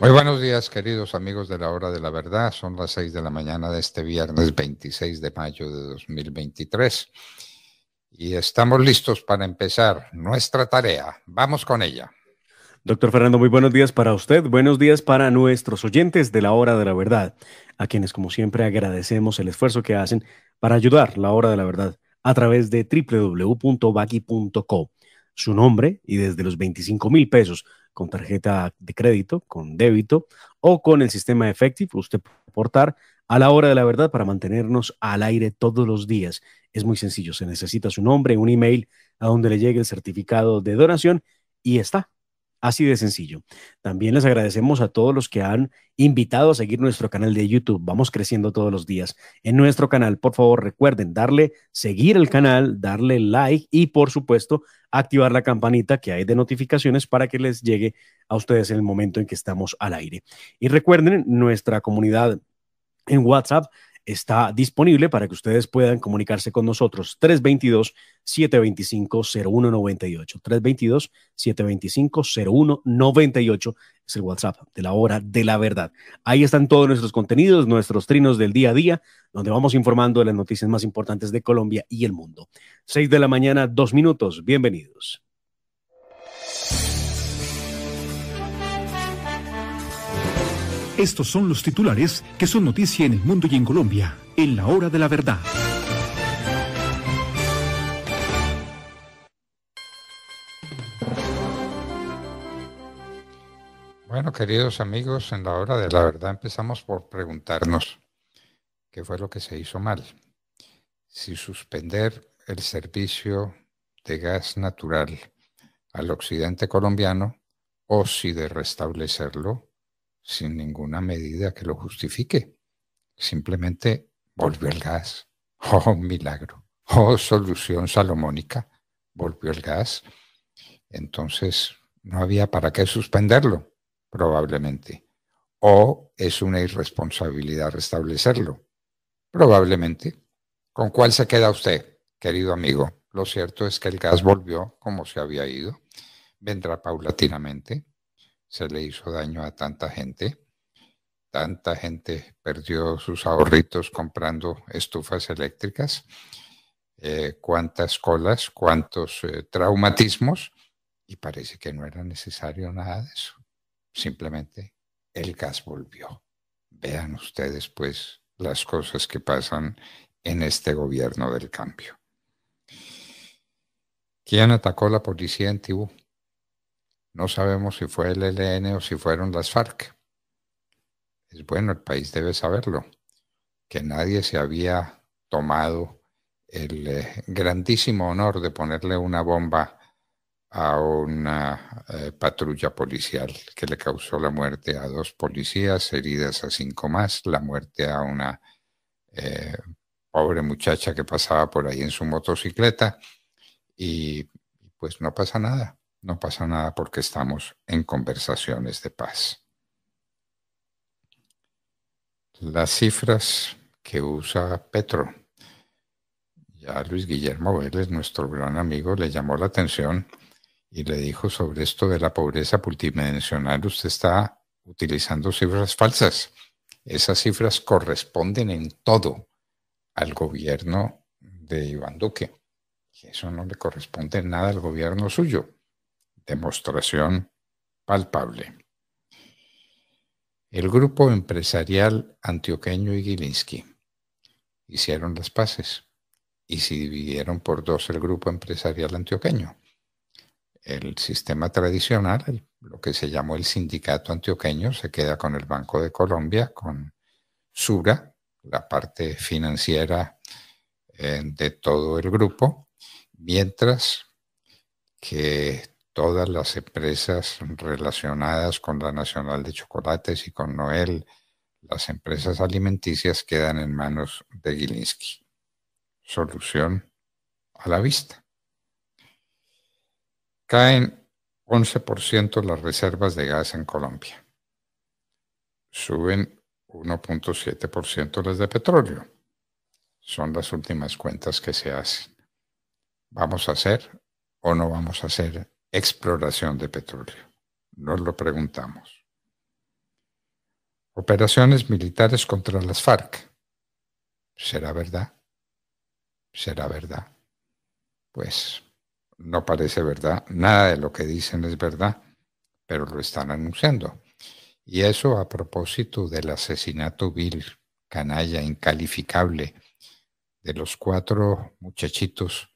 Muy buenos días, queridos amigos de la Hora de la Verdad. Son las seis de la mañana de este viernes 26 de mayo de 2023. Y estamos listos para empezar nuestra tarea. Vamos con ella. Doctor Fernando, muy buenos días para usted, buenos días para nuestros oyentes de la Hora de la Verdad, a quienes como siempre agradecemos el esfuerzo que hacen para ayudar la Hora de la Verdad a través de www.baki.co. Su nombre y desde los 25 mil pesos con tarjeta de crédito, con débito o con el sistema Effective. Usted puede aportar a la hora de la verdad para mantenernos al aire todos los días. Es muy sencillo, se necesita su nombre, un email a donde le llegue el certificado de donación y está. Así de sencillo. También les agradecemos a todos los que han invitado a seguir nuestro canal de YouTube. Vamos creciendo todos los días. En nuestro canal, por favor, recuerden darle seguir el canal, darle like y, por supuesto, activar la campanita que hay de notificaciones para que les llegue a ustedes en el momento en que estamos al aire. Y recuerden, nuestra comunidad en WhatsApp está disponible para que ustedes puedan comunicarse con nosotros. 322-725-0198. 322-725-0198 es el WhatsApp de la hora de la verdad. Ahí están todos nuestros contenidos, nuestros trinos del día a día, donde vamos informando de las noticias más importantes de Colombia y el mundo. 6 de la mañana, dos minutos. Bienvenidos. Estos son los titulares que son noticia en el mundo y en Colombia, en la hora de la verdad. Bueno, queridos amigos, en la hora de la verdad empezamos por preguntarnos qué fue lo que se hizo mal. Si suspender el servicio de gas natural al occidente colombiano o si de restablecerlo sin ninguna medida que lo justifique. Simplemente volvió el gas. ¡Oh, milagro! ¡Oh, solución salomónica! Volvió el gas. Entonces, no había para qué suspenderlo, probablemente. O es una irresponsabilidad restablecerlo, probablemente. ¿Con cuál se queda usted, querido amigo? Lo cierto es que el gas volvió como se había ido. Vendrá paulatinamente se le hizo daño a tanta gente. Tanta gente perdió sus ahorritos comprando estufas eléctricas. Eh, cuántas colas, cuántos eh, traumatismos. Y parece que no era necesario nada de eso. Simplemente el gas volvió. Vean ustedes pues las cosas que pasan en este gobierno del cambio. ¿Quién atacó la policía en Tibú? No sabemos si fue el ELN o si fueron las FARC. Es bueno, el país debe saberlo, que nadie se había tomado el eh, grandísimo honor de ponerle una bomba a una eh, patrulla policial que le causó la muerte a dos policías, heridas a cinco más, la muerte a una eh, pobre muchacha que pasaba por ahí en su motocicleta y pues no pasa nada. No pasa nada porque estamos en conversaciones de paz. Las cifras que usa Petro. Ya Luis Guillermo Vélez, nuestro gran amigo, le llamó la atención y le dijo sobre esto de la pobreza multidimensional, usted está utilizando cifras falsas. Esas cifras corresponden en todo al gobierno de Iván Duque. eso no le corresponde en nada al gobierno suyo demostración palpable. El grupo empresarial antioqueño y Gilinski hicieron las paces y se dividieron por dos el grupo empresarial antioqueño. El sistema tradicional, lo que se llamó el sindicato antioqueño, se queda con el Banco de Colombia, con Sura, la parte financiera eh, de todo el grupo, mientras que todas las empresas relacionadas con la Nacional de Chocolates y con Noel, las empresas alimenticias quedan en manos de Gilinski. Solución a la vista. Caen 11% las reservas de gas en Colombia. Suben 1.7% las de petróleo. Son las últimas cuentas que se hacen. ¿Vamos a hacer o no vamos a hacer exploración de petróleo. Nos lo preguntamos. Operaciones militares contra las FARC. ¿Será verdad? ¿Será verdad? Pues no parece verdad. Nada de lo que dicen es verdad, pero lo están anunciando. Y eso a propósito del asesinato vil, canalla, incalificable, de los cuatro muchachitos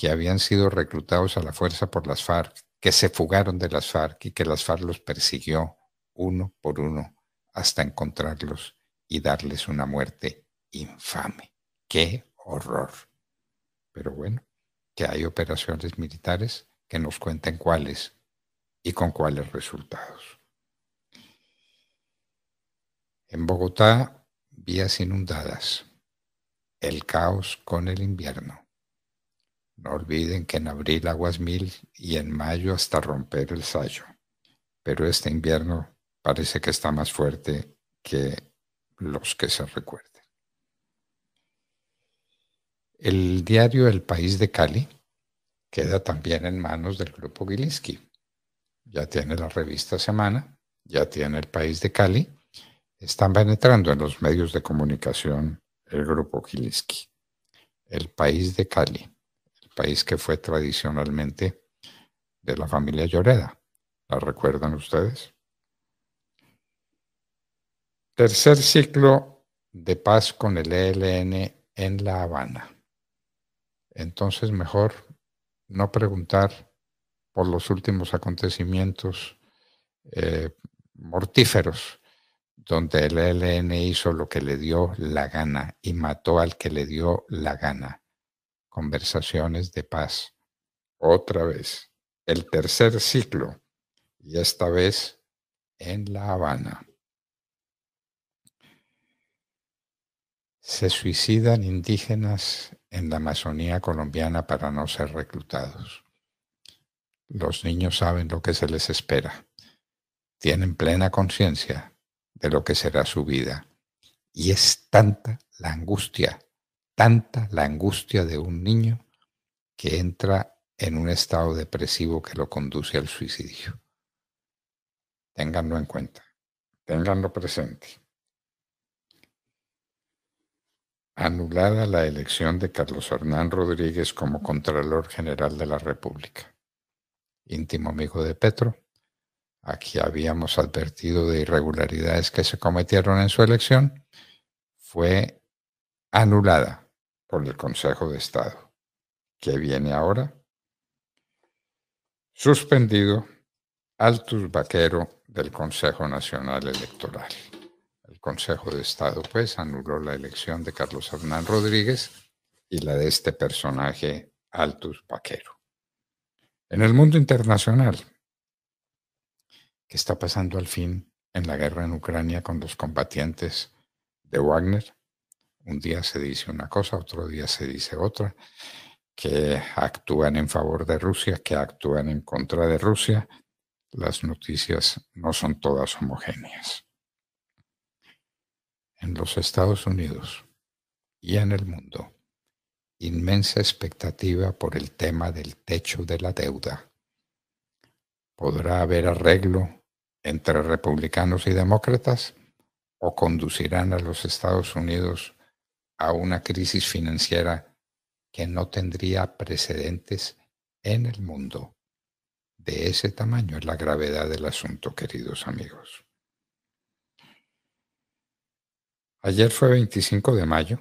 que habían sido reclutados a la fuerza por las FARC, que se fugaron de las FARC y que las FARC los persiguió uno por uno hasta encontrarlos y darles una muerte infame. ¡Qué horror! Pero bueno, que hay operaciones militares que nos cuenten cuáles y con cuáles resultados. En Bogotá, vías inundadas, el caos con el invierno. No olviden que en abril aguas mil y en mayo hasta romper el sayo. Pero este invierno parece que está más fuerte que los que se recuerden. El diario El País de Cali queda también en manos del grupo Gilinski. Ya tiene la revista Semana, ya tiene El País de Cali. Están penetrando en los medios de comunicación el grupo giliski El País de Cali país que fue tradicionalmente de la familia Lloreda. ¿La recuerdan ustedes? Tercer ciclo de paz con el ELN en La Habana. Entonces mejor no preguntar por los últimos acontecimientos eh, mortíferos donde el ELN hizo lo que le dio la gana y mató al que le dio la gana Conversaciones de paz. Otra vez, el tercer ciclo, y esta vez en La Habana. Se suicidan indígenas en la Amazonía colombiana para no ser reclutados. Los niños saben lo que se les espera. Tienen plena conciencia de lo que será su vida. Y es tanta la angustia tanta la angustia de un niño que entra en un estado depresivo que lo conduce al suicidio. Ténganlo en cuenta, ténganlo presente. Anulada la elección de Carlos Hernán Rodríguez como Contralor General de la República. Íntimo amigo de Petro, aquí habíamos advertido de irregularidades que se cometieron en su elección, fue anulada por el Consejo de Estado. ¿Qué viene ahora? Suspendido Altus Vaquero del Consejo Nacional Electoral. El Consejo de Estado, pues, anuló la elección de Carlos Hernán Rodríguez y la de este personaje, Altus Vaquero. En el mundo internacional, ¿qué está pasando al fin en la guerra en Ucrania con los combatientes de Wagner? Un día se dice una cosa, otro día se dice otra, que actúan en favor de Rusia, que actúan en contra de Rusia. Las noticias no son todas homogéneas. En los Estados Unidos y en el mundo, inmensa expectativa por el tema del techo de la deuda. ¿Podrá haber arreglo entre republicanos y demócratas o conducirán a los Estados Unidos a una crisis financiera que no tendría precedentes en el mundo. De ese tamaño es la gravedad del asunto, queridos amigos. Ayer fue 25 de mayo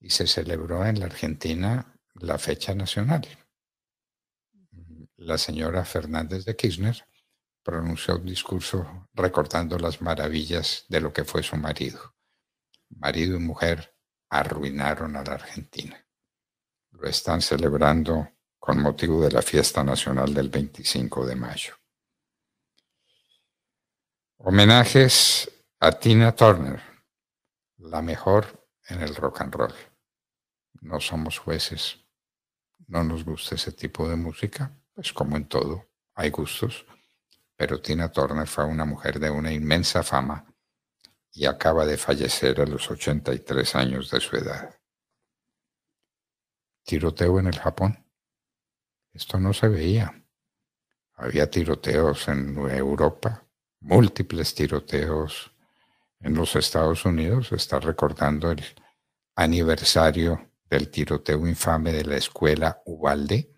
y se celebró en la Argentina la fecha nacional. La señora Fernández de Kirchner pronunció un discurso recordando las maravillas de lo que fue su marido. Marido y mujer arruinaron a la Argentina. Lo están celebrando con motivo de la fiesta nacional del 25 de mayo. Homenajes a Tina Turner, la mejor en el rock and roll. No somos jueces, no nos gusta ese tipo de música, pues como en todo, hay gustos, pero Tina Turner fue una mujer de una inmensa fama y acaba de fallecer a los 83 años de su edad. Tiroteo en el Japón. Esto no se veía. Había tiroteos en Europa, múltiples tiroteos en los Estados Unidos. está recordando el aniversario del tiroteo infame de la escuela Ubalde,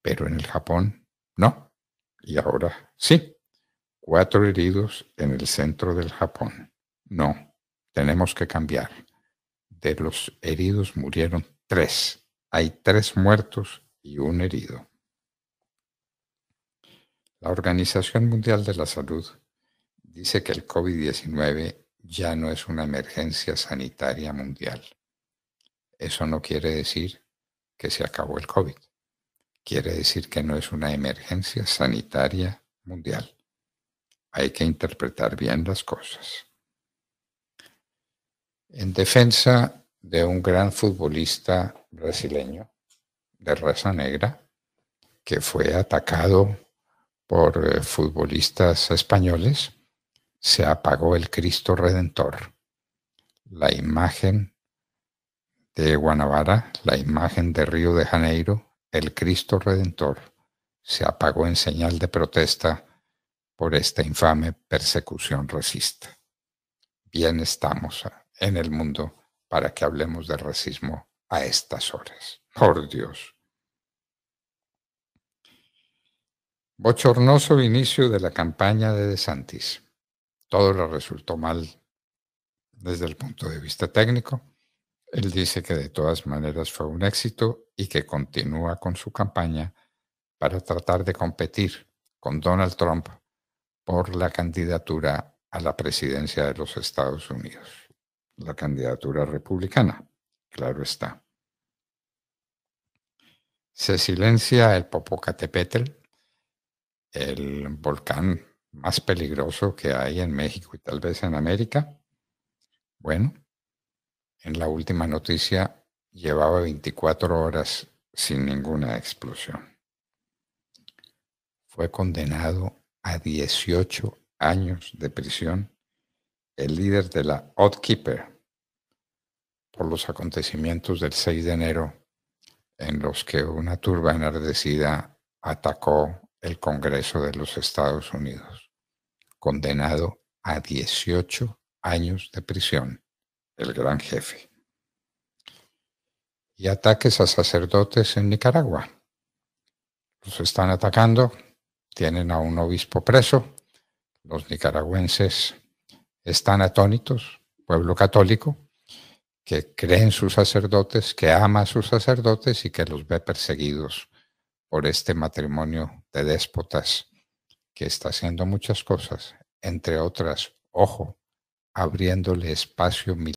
pero en el Japón no. Y ahora sí cuatro heridos en el centro del Japón. No, tenemos que cambiar. De los heridos murieron tres. Hay tres muertos y un herido. La Organización Mundial de la Salud dice que el COVID-19 ya no es una emergencia sanitaria mundial. Eso no quiere decir que se acabó el COVID. Quiere decir que no es una emergencia sanitaria mundial. Hay que interpretar bien las cosas. En defensa de un gran futbolista brasileño de raza negra que fue atacado por eh, futbolistas españoles, se apagó el Cristo Redentor, la imagen de Guanabara, la imagen de Río de Janeiro, el Cristo Redentor, se apagó en señal de protesta por esta infame persecución racista. Bien estamos en el mundo para que hablemos de racismo a estas horas. Por Dios. Bochornoso inicio de la campaña de DeSantis. Todo le resultó mal desde el punto de vista técnico. Él dice que de todas maneras fue un éxito y que continúa con su campaña para tratar de competir con Donald Trump por la candidatura a la presidencia de los Estados Unidos, la candidatura republicana, claro está. Se silencia el Popocatépetl, el volcán más peligroso que hay en México y tal vez en América. Bueno, en la última noticia llevaba 24 horas sin ninguna explosión. Fue condenado a 18 años de prisión el líder de la Keeper, por los acontecimientos del 6 de enero en los que una turba enardecida atacó el Congreso de los Estados Unidos, condenado a 18 años de prisión, el gran jefe. Y ataques a sacerdotes en Nicaragua. Los están atacando tienen a un obispo preso, los nicaragüenses están atónitos, pueblo católico, que cree en sus sacerdotes, que ama a sus sacerdotes y que los ve perseguidos por este matrimonio de déspotas que está haciendo muchas cosas, entre otras, ojo, abriéndole espacio militar.